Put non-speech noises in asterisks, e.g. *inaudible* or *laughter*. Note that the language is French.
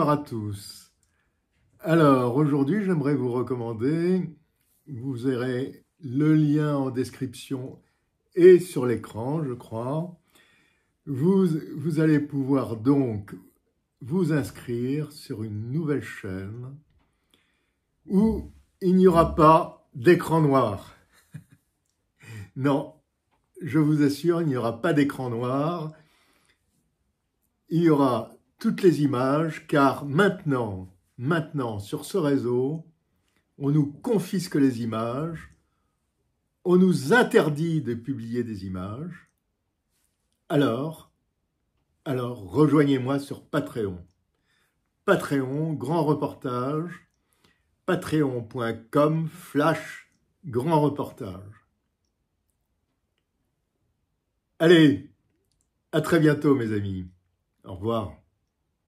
à tous. Alors, aujourd'hui, j'aimerais vous recommander, vous verrez le lien en description et sur l'écran, je crois. Vous, vous allez pouvoir donc vous inscrire sur une nouvelle chaîne où il n'y aura pas d'écran noir. *laughs* non, je vous assure, il n'y aura pas d'écran noir. Il y aura toutes les images, car maintenant, maintenant, sur ce réseau, on nous confisque les images, on nous interdit de publier des images. Alors, alors rejoignez-moi sur Patreon. Patreon, grand reportage, patreon.com flash grand reportage. Allez, à très bientôt mes amis. Au revoir.